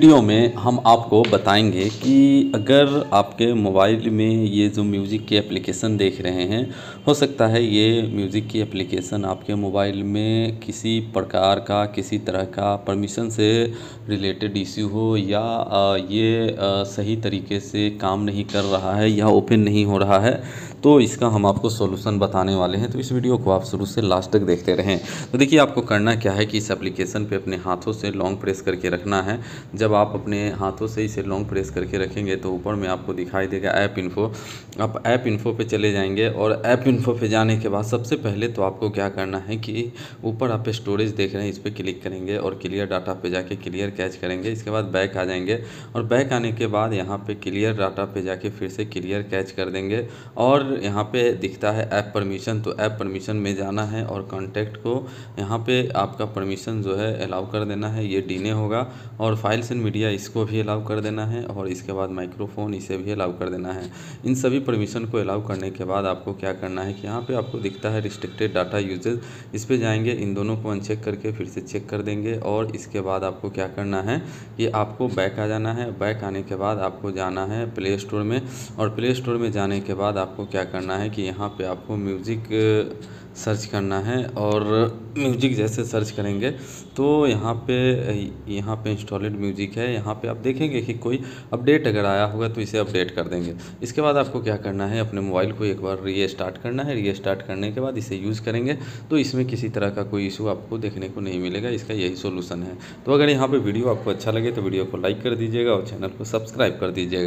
video में हम आपको बताएंगे कि अगर आपके मोबाइल में ये जो म्यूज़िक की एप्लीकेशन देख रहे हैं हो सकता है ये म्यूज़िक की एप्लीकेशन आपके मोबाइल में किसी प्रकार का किसी तरह का परमिशन से रिलेटेड इश्यू हो या ये सही तरीके से काम नहीं कर रहा है या ओपन नहीं हो रहा है तो इसका हम आपको सोल्यूसन बताने वाले हैं तो इस वीडियो को आप शुरू से लास्ट तक देखते रहें तो देखिए आपको करना क्या है कि इस एप्लीकेशन पर अपने हाथों से लॉन्ग प्रेस करके रखना है जब जब आप अपने हाथों से इसे लॉन्ग प्रेस करके रखेंगे तो ऊपर में आपको दिखाई देगा ऐप इन्फो आप ऐप इन्फो पे चले जाएंगे और ऐप इन्फो पे जाने के बाद सबसे पहले तो आपको क्या करना है कि ऊपर आप स्टोरेज देख रहे हैं इस पर क्लिक करेंगे और क्लियर डाटा पे जाके क्लियर कैच करेंगे इसके बाद बैक आ जाएंगे और बैक आने के बाद यहाँ पर क्लियर डाटा पे जाके फिर से क्लियर कैच कर देंगे और यहाँ पर दिखता है ऐप परमिशन तो ऐप परमिशन में जाना है और कॉन्टैक्ट को यहाँ पर आपका परमिशन जो है अलाउ कर देना है ये डीने होगा और फाइल से सोशल मीडिया इसको भी अलाउ कर देना है और इसके बाद माइक्रोफोन इसे भी अलाउ कर देना है इन सभी परमिशन को अलाउ करने के बाद आपको क्या करना है कि यहाँ पे आपको दिखता है रिस्ट्रिक्टेड डाटा यूजेज इस पर जाएंगे इन दोनों को अनचेक करके फिर से चेक कर देंगे और इसके बाद आपको क्या करना है कि आपको बैक आ जाना है बैक आने के बाद आपको जाना है प्ले स्टोर में और प्ले स्टोर में जाने के बाद आपको क्या करना है कि यहाँ पर आपको म्यूज़िक सर्च करना है और म्यूजिक जैसे सर्च करेंगे तो यहाँ पे यहाँ पे इंस्टॉलेड म्यूजिक है यहाँ पे आप देखेंगे कि कोई अपडेट अगर आया होगा तो इसे अपडेट कर देंगे इसके बाद आपको क्या करना है अपने मोबाइल को एक बार री स्टार्ट करना है री स्टार्ट करने के बाद इसे यूज़ करेंगे तो इसमें किसी तरह का कोई इशू आपको देखने को नहीं मिलेगा इसका यही सोलूसन है तो अगर यहाँ पर वीडियो आपको अच्छा लगे तो वीडियो को लाइक कर दीजिएगा और चैनल को सब्सक्राइब कर दीजिएगा